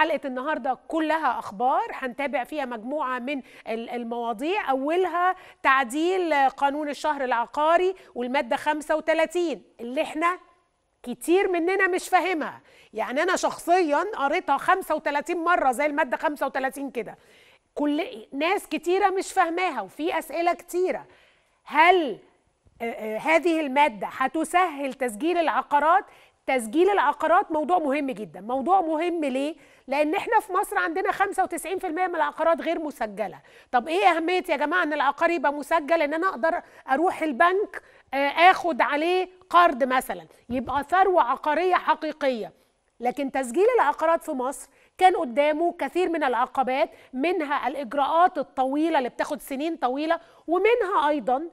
حلقه النهارده كلها اخبار هنتابع فيها مجموعه من المواضيع اولها تعديل قانون الشهر العقاري والماده 35 اللي احنا كتير مننا مش فاهمها يعني انا شخصيا قريتها 35 مره زي الماده 35 كده كل ناس كتيره مش فاهماها وفي اسئله كتيره هل آه، آه، هذه الماده هتسهل تسجيل العقارات تسجيل العقارات موضوع مهم جدا موضوع مهم ليه لان احنا في مصر عندنا 95% من العقارات غير مسجله طب ايه اهميه يا جماعه ان العقار يبقى مسجل ان انا اقدر اروح البنك آه، اخد عليه قرض مثلا يبقى ثروه عقاريه حقيقيه لكن تسجيل العقارات في مصر كان قدامه كثير من العقبات منها الاجراءات الطويله اللي بتاخد سنين طويله ومنها ايضا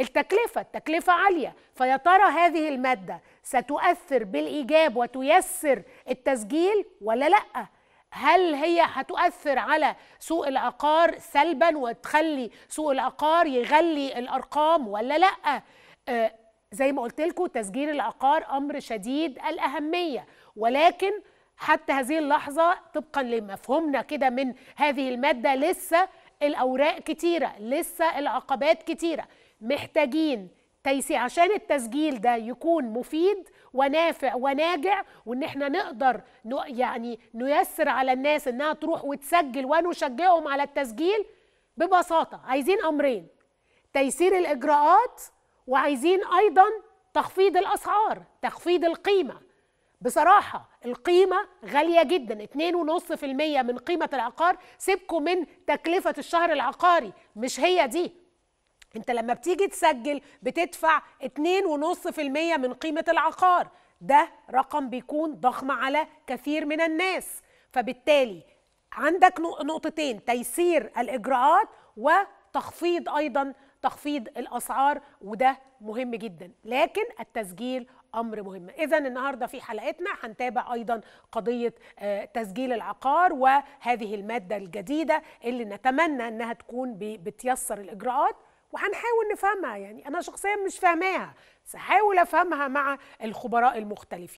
التكلفة التكلفة عالية فيا ترى هذه المادة ستؤثر بالإيجاب وتيسر التسجيل ولا لأ هل هي هتؤثر على سوق العقار سلبا وتخلي سوق العقار يغلي الأرقام ولا لأ آه زي ما قلت لكم تسجيل العقار أمر شديد الأهمية ولكن حتى هذه اللحظة طبقا لمفهومنا كده من هذه المادة لسه الأوراق كتيرة لسه العقبات كتيرة محتاجين تيسير عشان التسجيل ده يكون مفيد ونافع وناجع وان احنا نقدر يعني نيسر على الناس انها تروح وتسجل ونشجعهم على التسجيل ببساطه عايزين امرين تيسير الاجراءات وعايزين ايضا تخفيض الاسعار تخفيض القيمه بصراحه القيمه غاليه جدا 2.5% من قيمه العقار سيبكم من تكلفه الشهر العقاري مش هي دي انت لما بتيجي تسجل بتدفع 2.5% من قيمه العقار ده رقم بيكون ضخم على كثير من الناس فبالتالي عندك نقطتين تيسير الاجراءات وتخفيض ايضا تخفيض الاسعار وده مهم جدا لكن التسجيل امر مهم اذا النهارده في حلقتنا هنتابع ايضا قضيه آه، تسجيل العقار وهذه الماده الجديده اللي نتمنى انها تكون بتيسر الاجراءات وهنحاول نفهمها يعني انا شخصيا مش فاهماها بس هحاول افهمها مع الخبراء المختلفين